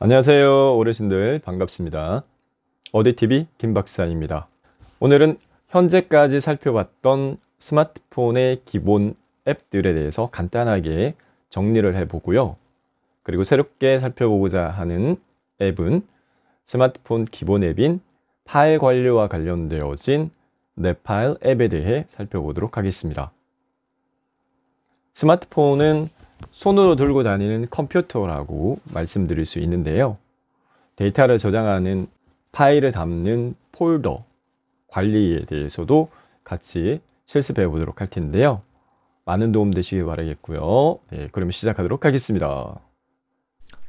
안녕하세요 어르신들 반갑습니다 어디TV 김박사입니다 오늘은 현재까지 살펴봤던 스마트폰의 기본 앱들에 대해서 간단하게 정리를 해보고요 그리고 새롭게 살펴보고자 하는 앱은 스마트폰 기본 앱인 파일 관리와 관련되어진 네 파일 앱에 대해 살펴보도록 하겠습니다 스마트폰은 손으로 들고 다니는 컴퓨터라고 말씀드릴 수 있는데요. 데이터를 저장하는 파일을 담는 폴더 관리에 대해서도 같이 실습해 보도록 할 텐데요. 많은 도움 되시길 바라겠고요. 네, 그럼 시작하도록 하겠습니다.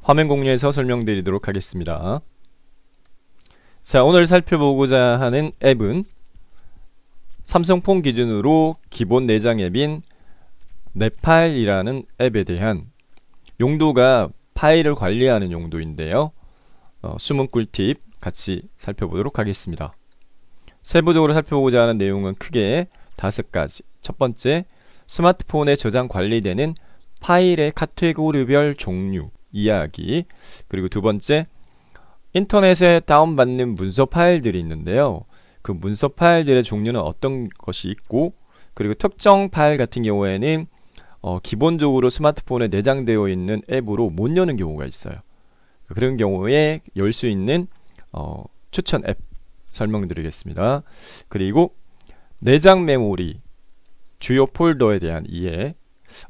화면 공유해서 설명드리도록 하겠습니다. 자, 오늘 살펴보고자 하는 앱은 삼성폰 기준으로 기본 내장 앱인 네일이라는 앱에 대한 용도가 파일을 관리하는 용도인데요. 어, 숨은 꿀팁 같이 살펴보도록 하겠습니다. 세부적으로 살펴보고자 하는 내용은 크게 다섯 가지. 첫 번째, 스마트폰에 저장 관리되는 파일의 카테고리별 종류, 이야기. 그리고 두 번째, 인터넷에 다운받는 문서 파일들이 있는데요. 그 문서 파일들의 종류는 어떤 것이 있고, 그리고 특정 파일 같은 경우에는 어, 기본적으로 스마트폰에 내장되어 있는 앱으로 못 여는 경우가 있어요. 그런 경우에 열 수 있는 어, 추천 앱 설명드리겠습니다. 그리고 내장 메모리 주요 폴더에 대한 이해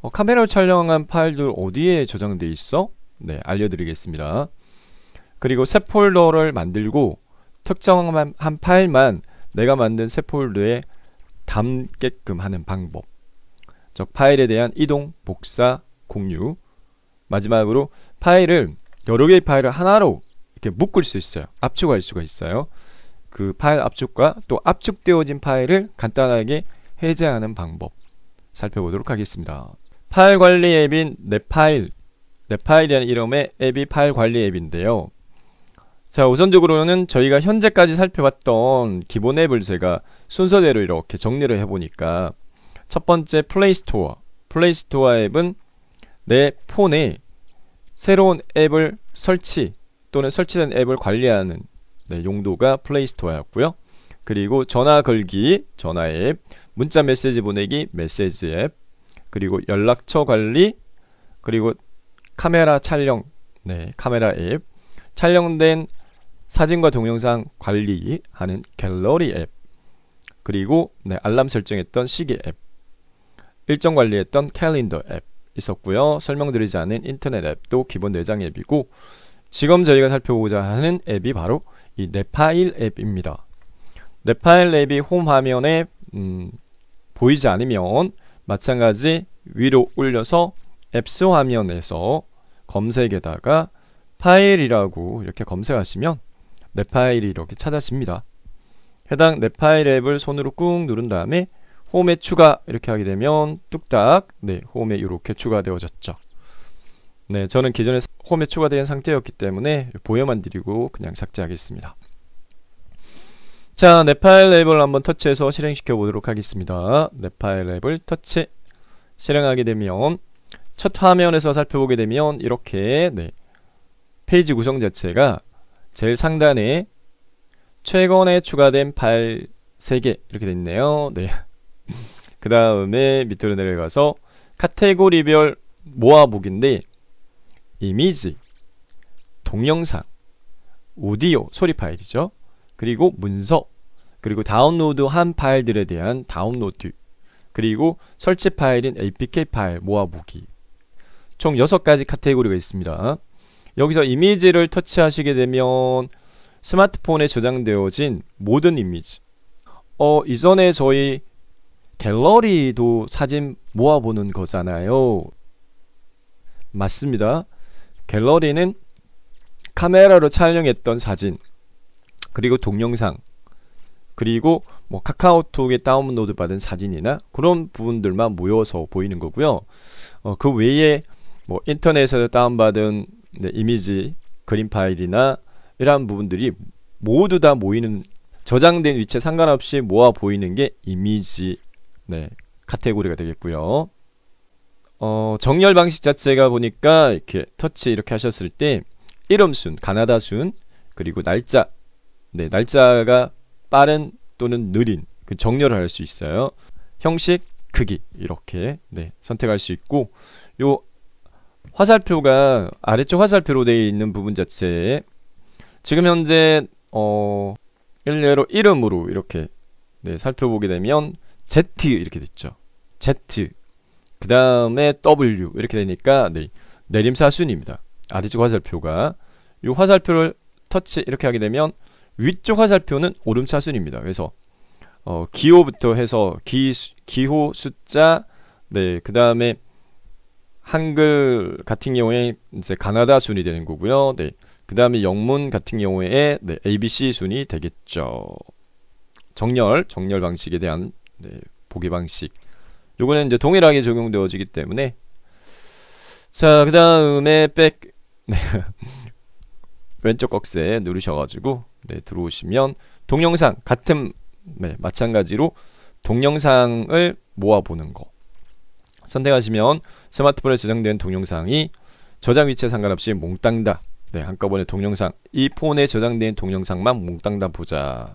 어, 카메라로 촬영한 파일들 어디에 저장되어 있어? 네 알려드리겠습니다. 그리고 새 폴더를 만들고 특정한 파일만 내가 만든 새 폴더에 담게끔 하는 방법 즉 파일에 대한 이동, 복사, 공유 마지막으로 파일을 여러 개의 파일을 하나로 이렇게 묶을 수 있어요. 압축할 수가 있어요. 그 파일 압축과 또 압축되어진 파일을 간단하게 해제하는 방법 살펴보도록 하겠습니다. 파일 관리 앱인 넷파일 넷파일이라는 이름의 앱이 파일 관리 앱인데요. 자 우선적으로는 저희가 현재까지 살펴봤던 기본 앱을 제가 순서대로 이렇게 정리를 해보니까 첫 번째 플레이스토어. 플레이스토어 앱은 내 폰에 새로운 앱을 설치 또는 설치된 앱을 관리하는 네, 용도가 플레이스토어였고요. 그리고 전화 걸기, 전화 앱, 문자 메시지 보내기, 메시지 앱, 그리고 연락처 관리, 그리고 카메라 촬영, 네, 카메라 앱, 촬영된 사진과 동영상 관리하는 갤러리 앱, 그리고 네, 알람 설정했던 시계 앱, 일정 관리했던 캘린더 앱 있었고요. 설명드리지 않은 인터넷 앱도 기본 내장 앱이고 지금 저희가 살펴보고자 하는 앱이 바로 이네파일 앱입니다. 네파일 앱이 홈 화면에 음, 보이지 않으면 마찬가지 위로 올려서 앱스 화면에서 검색에다가 파일이라고 이렇게 검색하시면 네파일이 이렇게 찾아집니다. 해당 네파일 앱을 손으로 꾹 누른 다음에 홈에 추가 이렇게 하게 되면 뚝딱 네 홈에 이렇게 추가되어졌죠 네 저는 기존에 홈에 추가된 상태였기 때문에 보여만 드리고 그냥 삭제하겠습니다 자, 내 파일 랩을 한번 터치해서 실행시켜 보도록 하겠습니다. 내 파일 랩을 터치 실행하게 되면 첫 화면에서 살펴보게 되면 이렇게 네, 페이지 구성 자체가 제일 상단에 최근에 추가된 파일 3개 이렇게 돼 있네요. 네. 그 다음에 밑으로 내려가서 카테고리별 모아보기인데 이미지, 동영상, 오디오, 소리 파일이죠. 그리고 문서, 그리고 다운로드한 파일들에 대한 다운로드, 그리고 설치 파일인 apk 파일 모아보기 총 6가지 카테고리가 있습니다. 여기서 이미지를 터치하시게 되면 스마트폰에 저장되어진 모든 이미지 어 이전에 저희 갤러리도 사진 모아보는 거잖아요. 맞습니다. 갤러리는 카메라로 촬영했던 사진, 그리고 동영상, 그리고 뭐 카카오톡에 다운로드 받은 사진이나 그런 부분들만 모여서 보이는 거고요. 어, 그 외에 뭐 인터넷에서 다운받은 네, 이미지, 그림 파일이나 이러한 부분들이 모두 다 모이는 저장된 위치에 상관없이 모아 보이는 게 이미지 네, 카테고리가 되겠고요. 어, 정렬 방식 자체가 보니까 이렇게 터치 이렇게 하셨을 때 이름순, 가나다순, 그리고 날짜. 네, 날짜가 빠른 또는 느린 그 정렬을 할 수 있어요. 형식, 크기 이렇게 네, 선택할 수 있고 요 화살표가 아래쪽 화살표로 되어 있는 부분 자체에 지금 현재 어 일례로 이름으로 이렇게 네, 살펴보게 되면 Z 이렇게 됐죠. Z 그 다음에 W 이렇게 되니까 네, 내림사순입니다. 아래쪽 화살표가 이 화살표를 터치 이렇게 하게 되면 위쪽 화살표는 오름차순입니다. 그래서 어, 기호부터 해서 기, 기호 숫자 네그 다음에 한글 같은 경우에 이제 가나다 순이 되는 거고요. 네. 그 다음에 영문 같은 경우에 네, ABC 순이 되겠죠. 정렬, 정렬 방식에 대한 네, 보기 방식 요거는 이제 동일하게 적용되어지기 때문에 자그 다음에 백 네. 왼쪽 억세 누르셔가지고 네, 들어오시면 동영상 같은 네, 마찬가지로 동영상을 모아보는 거 선택하시면 스마트폰에 저장된 동영상이 저장 위치에 상관없이 몽땅 다 네, 한꺼번에 동영상 이 폰에 저장된 동영상만 몽땅 다 보자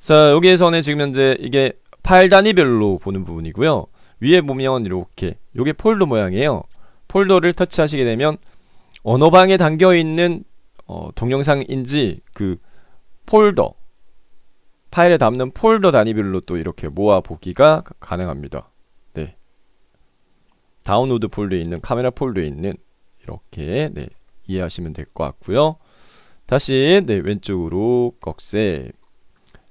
자 여기에서는 지금 현재 이게 파일 단위별로 보는 부분이고요 위에 보면 이렇게 요게 폴더 모양이에요 폴더를 터치하시게 되면 언어방에 담겨있는 어, 동영상인지 그 폴더 파일에 담는 폴더 단위별로 또 이렇게 모아보기가 가능합니다 네 다운로드 폴더에 있는 카메라 폴더에 있는 이렇게 네 이해하시면 될 것 같고요 다시 네 왼쪽으로 꺽쇠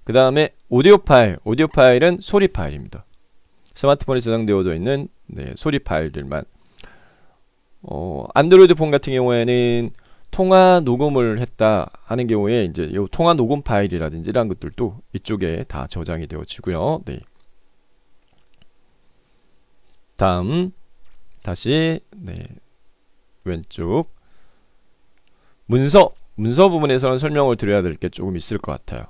그 다음에 오디오 파일, 오디오 파일은 소리 파일입니다. 스마트폰에 저장되어져 있는 네, 소리 파일들만 어, 안드로이드 폰 같은 경우에는 통화 녹음을 했다 하는 경우에 이제 이 통화 녹음 파일이라든지 이런 것들도 이쪽에 다 저장이 되어지고요. 네. 다음 다시 네. 왼쪽 문서 문서 부분에서는 설명을 드려야 될 게 조금 있을 것 같아요.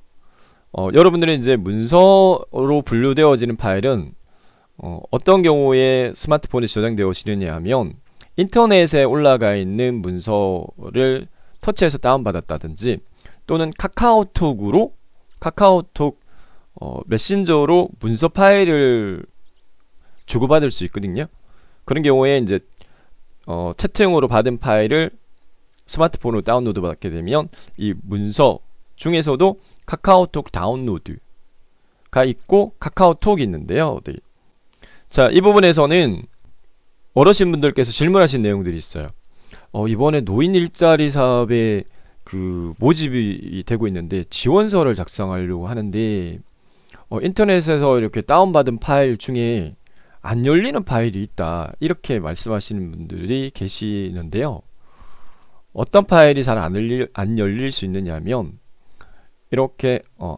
어, 여러분들이 이제 문서로 분류되어지는 파일은 어, 떤 경우에 스마트폰에 저장되어지느냐 하면 인터넷에 올라가 있는 문서를 터치해서 다운받았다든지 또는 카카오톡으로 카카오톡 어, 메신저로 문서 파일을 주고받을 수 있거든요 그런 경우에 이제 어, 채팅으로 받은 파일을 스마트폰으로 다운로드 받게 되면 이 문서 중에서도 카카오톡 다운로드가 있고 카카오톡이 있는데요. 네. 자, 이 부분에서는 어르신분들께서 질문하신 내용들이 있어요. 어, 이번에 노인 일자리 사업에 그 모집이 되고 있는데 지원서를 작성하려고 하는데 어, 인터넷에서 이렇게 다운받은 파일 중에 안 열리는 파일이 있다 이렇게 말씀하시는 분들이 계시는데요 어떤 파일이 잘 안 열릴, 안 열릴 수 있느냐면 이렇게 어,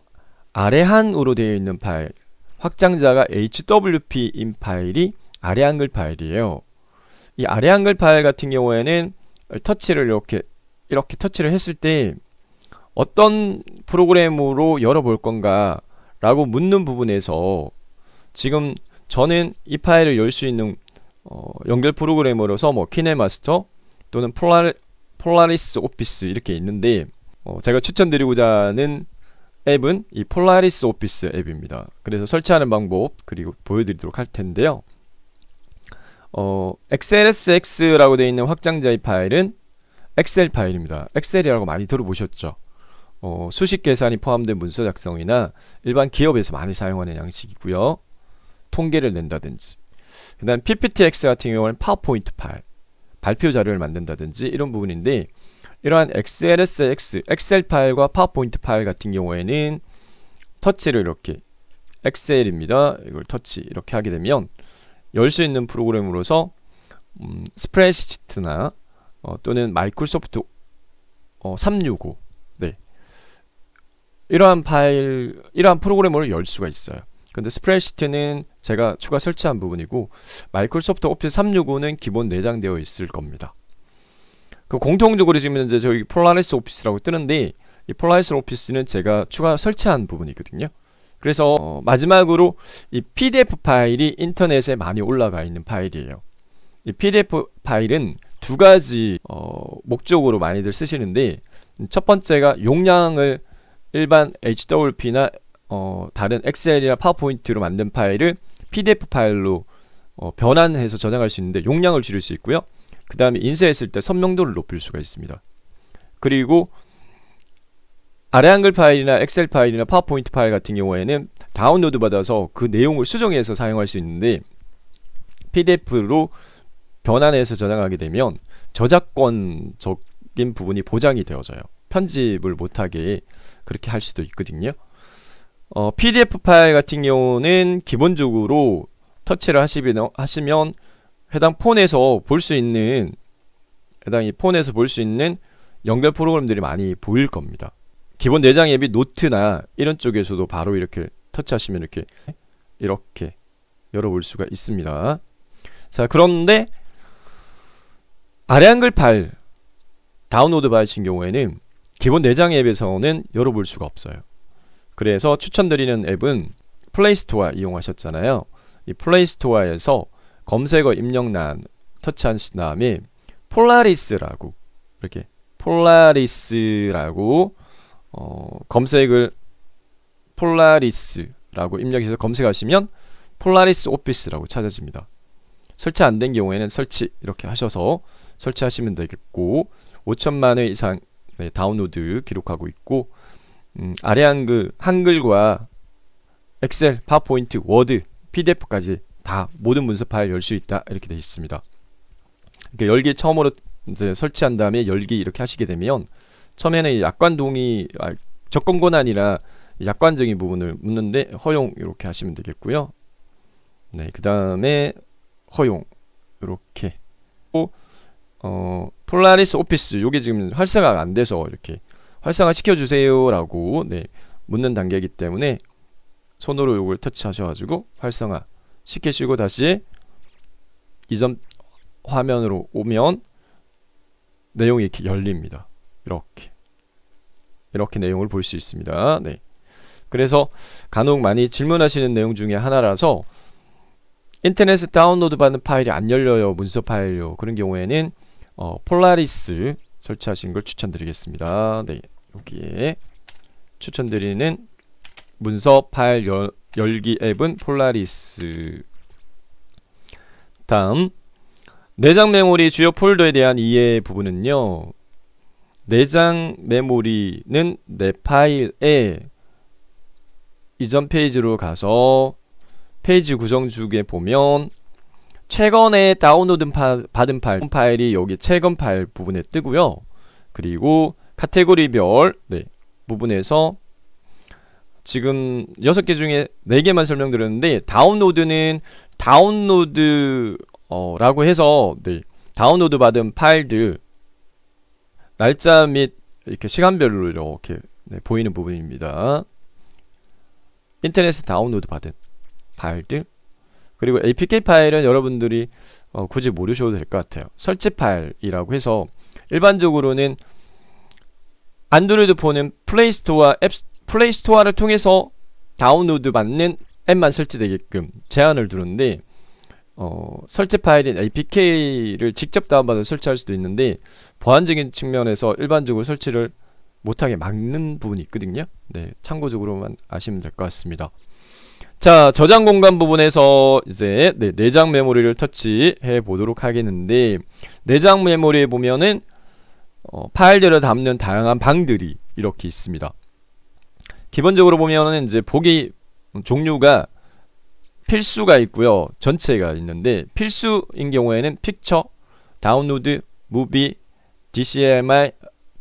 아래한으로 되어 있는 파일 확장자가 hwp인 파일이 아래 한글 파일이에요. 이 아래 한글 파일 같은 경우에는 터치를 이렇게 이렇게 터치를 했을 때 어떤 프로그램으로 열어볼 건가 라고 묻는 부분에서 지금 저는 이 파일을 열 수 있는 어, 연결 프로그램으로서 뭐 키네마스터 또는 폴라, 폴라리스 오피스 이렇게 있는데 어, 제가 추천드리고자 하는 앱은 이 폴라리스 오피스 앱입니다. 그래서 설치하는 방법 그리고 보여드리도록 할 텐데요. 어, XLSX라고 되어 있는 확장자의 파일은 엑셀 파일입니다. 엑셀이라고 많이 들어보셨죠? 어, 수식 계산이 포함된 문서 작성이나 일반 기업에서 많이 사용하는 양식이고요. 통계를 낸다든지 그 다음 PPTX 같은 경우는 파워포인트 파일 발표 자료를 만든다든지 이런 부분인데 이러한 XLSX, 엑셀 파일과 파워포인트 파일 같은 경우에는 터치를 이렇게 엑셀입니다. 이걸 터치 이렇게 하게 되면 열 수 있는 프로그램으로서 음, 스프레시트나 어, 또는 마이크로소프트 어, 365 네. 이러한 파일, 이러한 프로그램을 열 수가 있어요. 근데 스프레시트는 제가 추가 설치한 부분이고 마이크로소프트 오피스 365는 기본 내장되어 있을 겁니다. 그 공통적으로 지금 이제 저기 폴라리스 오피스라고 뜨는데 이 폴라리스 오피스는 제가 추가 설치한 부분이거든요. 그래서 어 마지막으로 이 PDF 파일이 인터넷에 많이 올라가 있는 파일이에요. 이 PDF 파일은 두 가지 어 목적으로 많이들 쓰시는데 첫 번째가 용량을 일반 HWP나 어 다른 엑셀이나 파워포인트로 만든 파일을 PDF 파일로 어, 변환해서 저장할 수 있는데 용량을 줄일 수 있고요. 그 다음에 인쇄했을 때 선명도를 높일 수가 있습니다. 그리고 아래 한글 파일이나 엑셀 파일이나 파워포인트 파일 같은 경우에는 다운로드 받아서 그 내용을 수정해서 사용할 수 있는데 PDF로 변환해서 저장하게 되면 저작권적인 부분이 보장이 되어져요. 편집을 못하게 그렇게 할 수도 있거든요. 어, PDF 파일 같은 경우는 기본적으로 터치를 하시면 해당 폰에서 볼 수 있는 해당 이 폰에서 볼 수 있는 연결 프로그램들이 많이 보일 겁니다. 기본 내장 앱이 노트나 이런 쪽에서도 바로 이렇게 터치하시면 이렇게 이렇게 열어볼 수가 있습니다. 자 그런데 아래 한글 파일 다운로드 파일인 경우에는 기본 내장 앱에서는 열어볼 수가 없어요. 그래서 추천드리는 앱은 플레이스토어 이용하셨잖아요. 이 플레이스토어에서 검색어 입력란 터치하신 다음에 폴라리스라고 이렇게 폴라리스라고 어, 검색을 폴라리스라고 입력해서 검색하시면 폴라리스 오피스라고 찾아집니다. 설치 안 된 경우에는 설치 이렇게 하셔서 설치하시면 되겠고 5천만 회 이상 네, 다운로드 기록하고 있고 음, 아래 한글, 한글과 엑셀, 파워포인트, 워드, PDF까지 다 모든 문서 파일 열 수 있다 이렇게 되어 있습니다. 이렇게 그러니까 열기 처음으로 이제 설치한 다음에 열기 이렇게 하시게 되면 처음에는 약관 동의 아, 접근 권한이라 약관적인 부분을 묻는데 허용 이렇게 하시면 되겠고요. 네, 그 다음에 허용 이렇게 또 어, 폴라리스 오피스 요게 지금 활성화가 안 돼서 이렇게 활성화 시켜주세요라고 네, 묻는 단계이기 때문에 손으로 요걸 터치하셔가지고 활성화 쉽게 시고 다시 이전 화면으로 오면 내용이 이렇게 열립니다. 이렇게 이렇게 내용을 볼 수 있습니다. 네. 그래서 간혹 많이 질문하시는 내용 중에 하나라서 인터넷에 다운로드 받는 파일이 안 열려요. 문서 파일요. 그런 경우에는 어, 폴라리스 설치하신 걸 추천드리겠습니다. 네. 여기에 추천드리는 문서 파일 열, 열기 앱은 폴라리스 다음 내장 메모리 주요 폴더에 대한 이해 부분은요 내장 메모리는 내 파일에 이전 페이지로 가서 페이지 구성 중에 보면 최근에 다운로드 파, 받은 파일, 파일이 여기 최근 파일 부분에 뜨고요 그리고 카테고리별 네, 부분에서 지금 6개 중에 4개만 설명드렸는데 다운로드는 다운로드 어, 라고 해서 네, 다운로드 받은 파일들 날짜 및 이렇게 시간별로 이렇게 네, 보이는 부분입니다. 인터넷에 다운로드 받은 파일들 그리고 APK 파일은 여러분들이 어, 굳이 모르셔도 될 것 같아요. 설치 파일이라고 해서 일반적으로는 안드로이드 폰은 플레이스토어와 앱, 플레이스토어를 통해서 다운로드 받는 앱만 설치되게끔 제한을 두는데 어, 설치 파일인 APK를 직접 다운받아 설치할 수도 있는데 보안적인 측면에서 일반적으로 설치를 못하게 막는 부분이 있거든요 네 참고적으로만 아시면 될 것 같습니다 자 저장 공간 부분에서 이제 네, 내장 메모리를 터치해 보도록 하겠는데 내장 메모리에 보면은 어, 파일들을 담는 다양한 방들이 이렇게 있습니다 기본적으로 보면은 이제 보기 종류가 필수가 있고요. 전체가 있는데 필수인 경우에는 픽처, 다운로드, 무비, DCMI,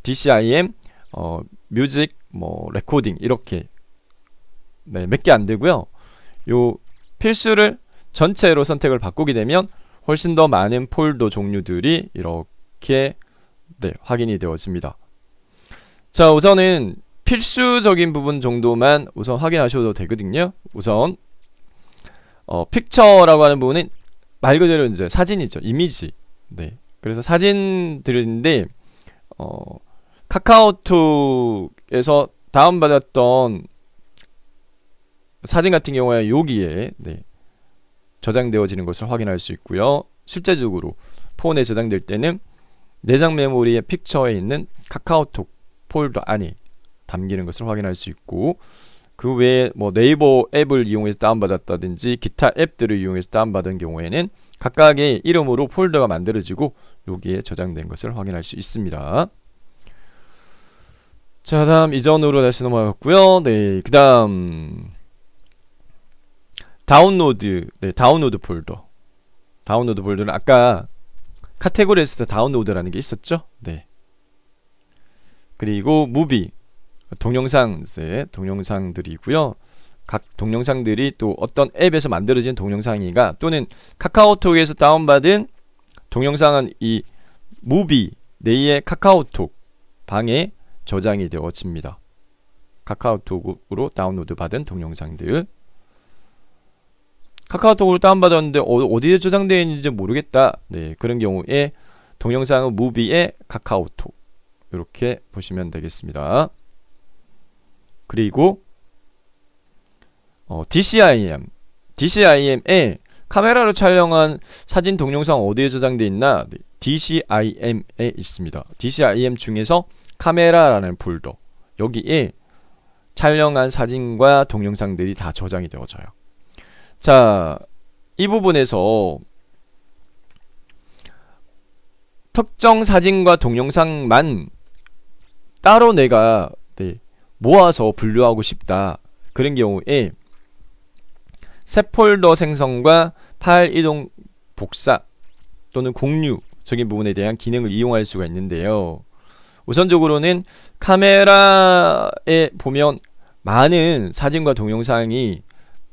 DCIM, 어, 뮤직, 뭐 레코딩 이렇게 네, 몇 개 안 되고요. 요 필수를 전체로 선택을 바꾸게 되면 훨씬 더 많은 폴더 종류들이 이렇게 네, 확인이 되어집니다. 자, 우선은 필수적인 부분 정도만 우선 확인하셔도 되거든요 우선 어, 픽처라고 하는 부분은 말 그대로 이제 사진이죠 이미지 네 그래서 사진들인데 어, 카카오톡에서 다운받았던 사진 같은 경우에 여기에 네, 저장되어지는 것을 확인할 수 있고요 실제적으로 폰에 저장될 때는 내장 메모리의 픽처에 있는 카카오톡 폴더 안에 담기는 것을 확인할 수 있고 그 외에 뭐 네이버 앱을 이용해서 다운받았다든지 기타 앱들을 이용해서 다운받은 경우에는 각각의 이름으로 폴더가 만들어지고 여기에 저장된 것을 확인할 수 있습니다. 자 다음 이전으로 다시 넘어갔고요. 네, 그 다음 다운로드, 네, 다운로드 폴더 다운로드 폴더는 아까 카테고리에서 다운로드라는 게 있었죠? 네. 그리고 무비 동영상 이 동영상들이고요. 각 동영상들이 또 어떤 앱에서 만들어진 동영상이가 또는 카카오톡에서 다운받은 동영상은 이 무비 네의 카카오톡 방에 저장이 되어집니다. 카카오톡으로 다운로드 받은 동영상들 카카오톡으로 다운받았는데 어, 디에 저장되어 있는지 모르겠다 네 그런 경우에 동영상은 무비의 카카오톡 이렇게 보시면 되겠습니다. 그리고 어, DCIM, DCIM에 카메라로 촬영한 사진 동영상 어디에 저장돼 있나? 네, DCIM에 있습니다. DCIM 중에서 카메라라는 폴더 여기에 촬영한 사진과 동영상들이 다 저장이 되어져요. 자, 이 부분에서 특정 사진과 동영상만 따로 내가 모아서 분류하고 싶다. 그런 경우에 새 폴더 생성과 파일 이동 복사 또는 공유적인 부분에 대한 기능을 이용할 수가 있는데요. 우선적으로는 카메라에 보면 많은 사진과 동영상이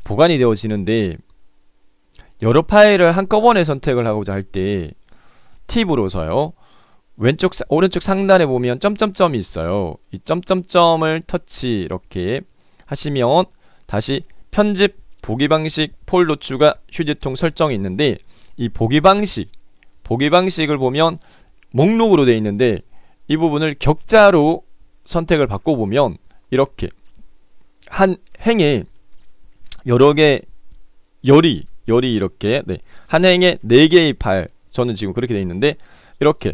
보관이 되어지는데 여러 파일을 한꺼번에 선택을 하고자 할 때 팁으로서요. 왼쪽 오른쪽 상단에 보면 점점점이 있어요. 이 점점점을 터치 이렇게 하시면 다시 편집 보기 방식 폴 노추가 휴지통 설정이 있는데 이 보기 방식 보기 방식을 보면 목록으로 되어 있는데 이 부분을 격자로 선택을 바꿔 보면 이렇게 한 행에 여러 개 열이 열이 이렇게 네. 한 행에 네 개의 파일 저는 지금 그렇게 되어 있는데 이렇게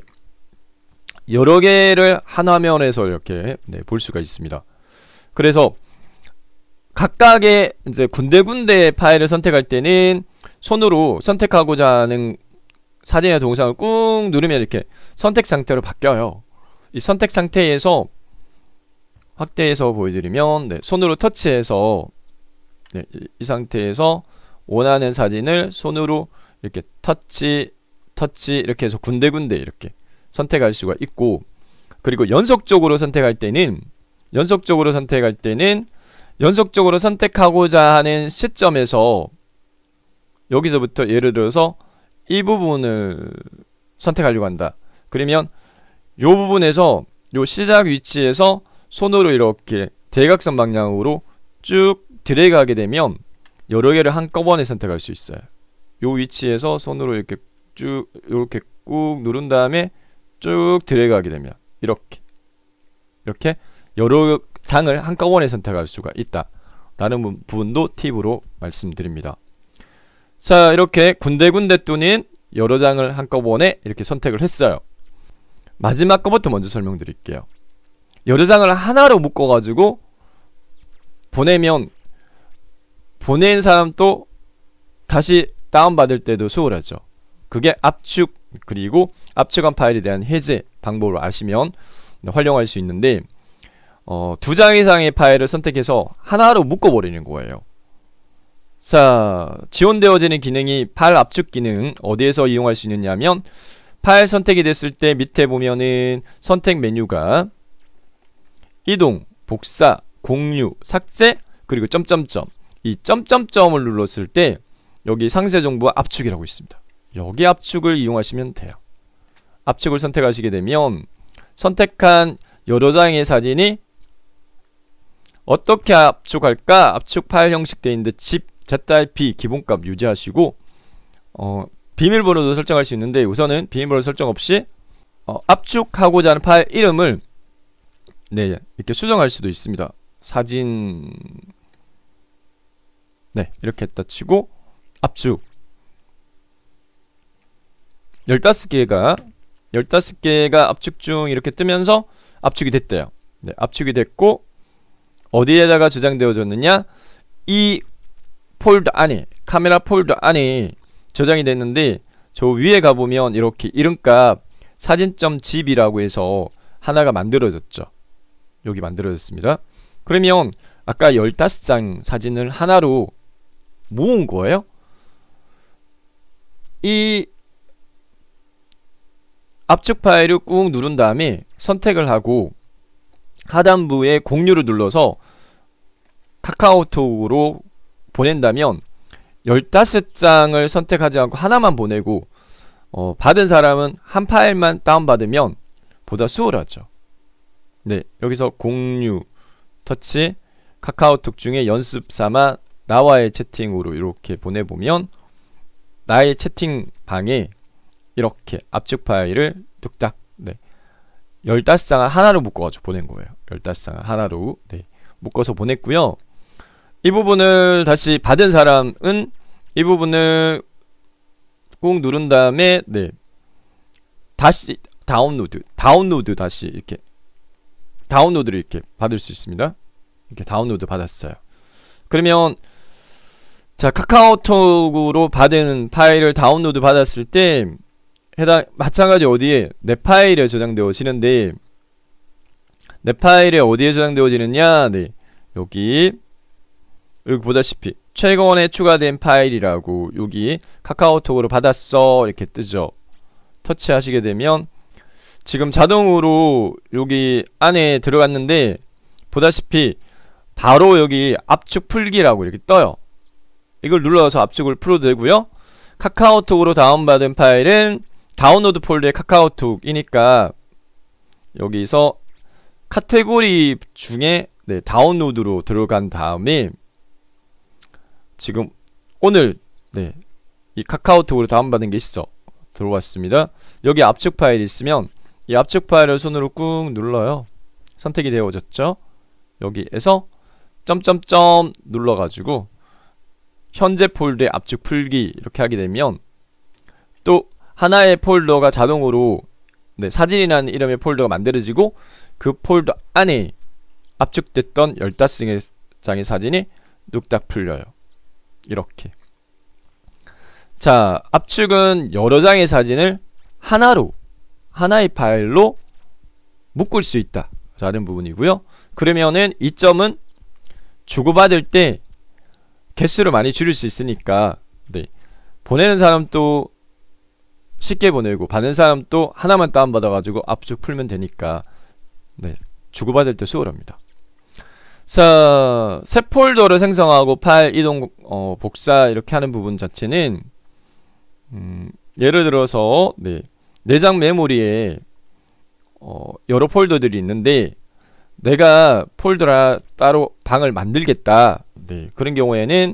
여러 개를 한 화면에서 이렇게 네, 볼 수가 있습니다. 그래서 각각의 이제 군데군데 파일을 선택할 때는 손으로 선택하고자 하는 사진이나 동상을꾹 누르면 이렇게 선택 상태로 바뀌어요. 이 선택 상태에서 확대해서 보여드리면 네, 손으로 터치해서 네, 이 상태에서 원하는 사진을 손으로 이렇게 터치 터치 이렇게 해서 군데군데 이렇게 선택할 수가 있고 그리고 연속적으로 선택할 때는 연속적으로 선택할 때는 연속적으로 선택하고자 하는 시점에서 여기서부터 예를 들어서 이 부분을 선택하려고 한다 그러면 요 부분에서 요 시작 위치에서 손으로 이렇게 대각선 방향으로 쭉 드래그 하게 되면 여러 개를 한꺼번에 선택할 수 있어요 요 위치에서 손으로 이렇게 쭉 이렇게 꾹 누른 다음에 쭉 드래그하게 되면 이렇게 이렇게 여러 장을 한꺼번에 선택할 수가 있다 라는 부분도 팁으로 말씀드립니다 자 이렇게 군데군데 뚫는 여러 장을 한꺼번에 이렇게 선택을 했어요 마지막 거부터 먼저 설명드릴게요 여러 장을 하나로 묶어가지고 보내면 보낸 사람 또 다시 다운받을 때도 수월하죠 그게 압축 그리고 압축한 파일에 대한 해제 방법을 아시면 활용할 수 있는데 어, 두 장 이상의 파일을 선택해서 하나로 묶어버리는 거예요. 자, 지원되어지는 기능이 파일 압축 기능 어디에서 이용할 수 있느냐면 파일 선택이 됐을 때 밑에 보면은 선택 메뉴가 이동, 복사, 공유, 삭제, 그리고 점점점 이 점점점을 눌렀을 때 여기 상세 정보 압축이라고 있습니다. 여기 압축을 이용하시면 돼요. 압축을 선택하시게 되면 선택한 여러 장의 사진이 어떻게 압축할까? 압축 파일 형식되어 있는데 집 zip 기본값 유지하시고 어, 비밀번호도 설정할 수 있는데 우선은 비밀번호 설정 없이 어, 압축하고자 하는 파일 이름을 네 이렇게 수정할 수도 있습니다. 사진 네 이렇게 했다 치고 압축 15개가 15개가 압축 중 이렇게 뜨면서 압축이 됐대요 네, 압축이 됐고 어디에다가 저장되어졌느냐 이폴드 안에 카메라 폴드 안에 저장이 됐는데 저 위에 가보면 이렇게 이름값 사진.zip이라고 해서 하나가 만들어졌죠 여기 만들어졌습니다 그러면 아까 15장 사진을 하나로 모은 거예요 이 압축 파일을 꾹 누른 다음에 선택을 하고 하단부에 공유를 눌러서 카카오톡으로 보낸다면 15장을 선택하지 않고 하나만 보내고 어, 받은 사람은 한 파일만 다운받으면 보다 수월하죠 네 여기서 공유 터치 카카오톡 중에 연습삼아 나와의 채팅으로 이렇게 보내보면 나의 채팅방에 이렇게 압축 파일을 뚝딱 네. 15장을 하나로 묶어가지고 보낸 거예요. 15장을 하나로 네. 묶어서 보냈고요. 이 부분을 다시 받은 사람은 이 부분을 꾹 누른 다음에 네. 다시 다운로드, 다운로드 다시 이렇게 다운로드를 이렇게 받을 수 있습니다. 이렇게 다운로드 받았어요. 그러면 자 카카오톡으로 받은 파일을 다운로드 받았을 때 해당 마찬가지 어디에 내 파일에 저장되어지는데 내 파일에 어디에 저장되어지느냐 네 여기 여기 보다시피 최근에 추가된 파일이라고 여기 카카오톡으로 받았어 이렇게 뜨죠 터치하시게 되면 지금 자동으로 여기 안에 들어갔는데 보다시피 바로 여기 압축 풀기라고 이렇게 떠요 이걸 눌러서 압축을 풀어도 되고요 카카오톡으로 다운받은 파일은 다운로드 폴드의 카카오톡이니까 여기서 카테고리 중에 네, 다운로드로 들어간 다음에 지금 오늘 네, 이 카카오톡으로 다운받은 게 있어 들어왔습니다 여기 압축 파일 있으면 이 압축 파일을 손으로 꾹 눌러요 선택이 되어졌죠 여기에서 점점점 눌러가지고 현재 폴드의 압축 풀기 이렇게 하게 되면 또 하나의 폴더가 자동으로 네, 사진이라는 이름의 폴더가 만들어지고 그 폴더 안에 압축됐던 15장의 사진이 뚝딱 풀려요. 이렇게. 자, 압축은 여러 장의 사진을 하나로, 하나의 파일로 묶을 수 있다. 라는 부분이고요. 그러면은 이 점은 주고받을 때 개수를 많이 줄일 수 있으니까 네. 보내는 사람도 쉽게 보내고 받는 사람 도 하나만 다운받아가지고 압축 풀면 되니까 네, 주고받을 때 수월합니다. 자, 새 폴더를 생성하고 파일 이동 어, 복사 이렇게 하는 부분 자체는 음, 예를 들어서 네, 내장 메모리에 어, 여러 폴더들이 있는데 내가 폴더라 따로 방을 만들겠다 네, 그런 경우에는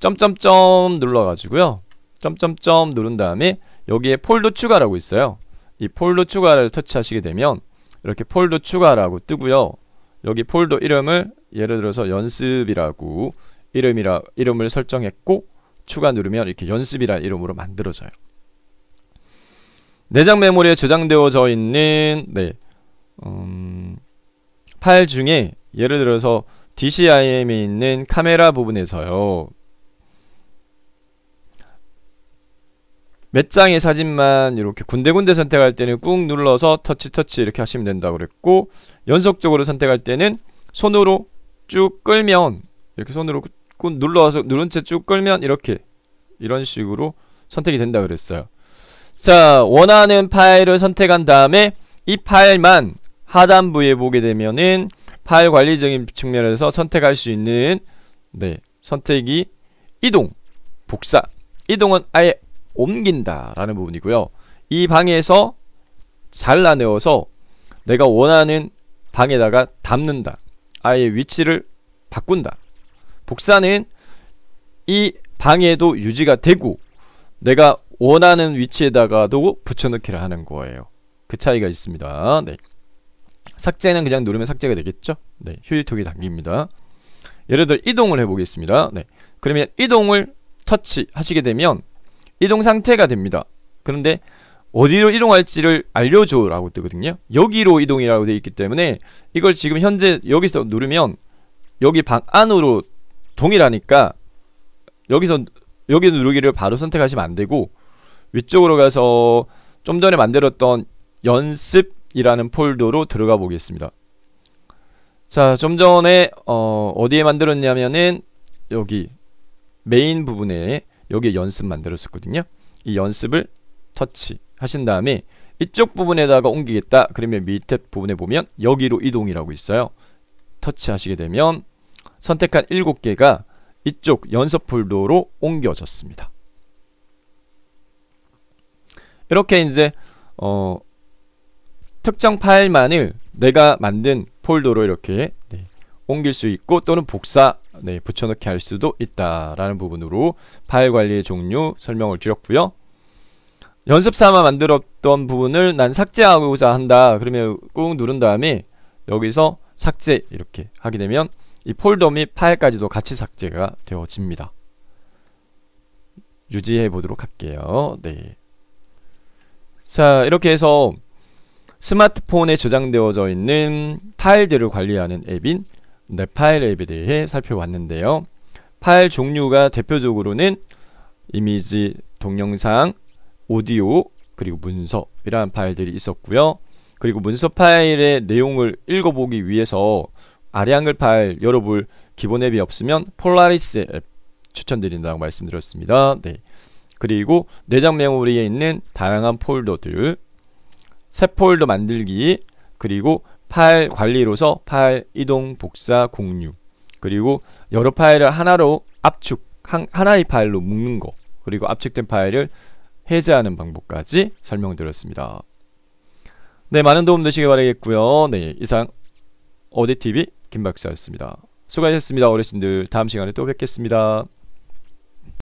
점점점 눌러가지고요 점점점 누른 다음에 여기에 폴더 추가라고 있어요 이 폴더 추가를 터치하시게 되면 이렇게 폴더 추가라고 뜨고요 여기 폴더 이름을 예를 들어서 연습이라고 이름이라 이름을 설정했고 추가 누르면 이렇게 연습이란 이름으로 만들어져요 내장 메모리에 저장되어져 있는 네, 음, 파일 중에 예를 들어서 DCIM에 있는 카메라 부분에서요 몇 장의 사진만 이렇게 군데군데 선택할 때는 꾹 눌러서 터치 터치 이렇게 하시면 된다고 그랬고 연속적으로 선택할 때는 손으로 쭉 끌면 이렇게 손으로 꾹 눌러서 누른 채 쭉 끌면 이렇게 이런 식으로 선택이 된다 고 그랬어요 자 원하는 파일을 선택한 다음에 이 파일만 하단부에 보게 되면은 파일 관리적인 측면에서 선택할 수 있는 네 선택이 이동 복사 이동은 아예 옮긴다라는 부분이고요. 이 방에서 잘라내어서 내가 원하는 방에다가 담는다. 아예 위치를 바꾼다. 복사는 이 방에도 유지가 되고 내가 원하는 위치에다가도 붙여넣기를 하는 거예요. 그 차이가 있습니다. 네. 삭제는 그냥 누르면 삭제가 되겠죠? 네. 휴지톡이 당깁니다. 예를 들어 이동을 해보겠습니다. 네. 그러면 이동을 터치하시게 되면 이동 상태가 됩니다. 그런데 어디로 이동할지를 알려줘 라고 뜨거든요 여기로 이동이라고 되어 있기 때문에 이걸 지금 현재 여기서 누르면 여기 방 안으로 동일하니까 여기서 여기 누르기를 바로 선택하시면 안되고 위쪽으로 가서 좀 전에 만들었던 연습이라는 폴더로 들어가 보겠습니다 자좀 전에 어, 어디에 만들었냐면은 여기 메인 부분에 여기에 연습 만들었었거든요. 이 연습을 터치 하신 다음에 이쪽 부분에다가 옮기겠다. 그러면 밑에 부분에 보면 여기로 이동이라고 있어요. 터치 하시게 되면 선택한 7개가 이쪽 연습 폴더로 옮겨졌습니다. 이렇게 이제 어, 특정 파일만을 내가 만든 폴더로 이렇게 네, 옮길 수 있고 또는 복사 네, 붙여넣기 할 수도 있다라는 부분으로 파일 관리의 종류 설명을 드렸고요. 연습삼아 만들었던 부분을 난 삭제하고자 한다. 그러면 꾹 누른 다음에 여기서 삭제 이렇게 하게 되면 이 폴더 및 파일까지도 같이 삭제가 되어집니다. 유지해 보도록 할게요. 네. 자, 이렇게 해서 스마트폰에 저장되어져 있는 파일들을 관리하는 앱인 네, 파일 앱에 대해 살펴봤는데요. 파일 종류가 대표적으로는 이미지, 동영상, 오디오, 그리고 문서 이러한 파일들이 있었고요. 그리고 문서 파일의 내용을 읽어보기 위해서 아래 한글 파일 열어볼 기본 앱이 없으면 폴라리스 앱 추천드린다고 말씀드렸습니다. 네. 그리고 내장 메모리에 있는 다양한 폴더들, 새 폴더 만들기, 그리고 파일 관리로서 파일 이동 복사 공유 그리고 여러 파일을 하나로 압축 한, 하나의 파일로 묶는 거 그리고 압축된 파일을 해제하는 방법까지 설명드렸습니다. 네 많은 도움 되시길 바라겠고요. 네 이상 어디TV 김박사였습니다. 수고하셨습니다 어르신들 다음 시간에 또 뵙겠습니다.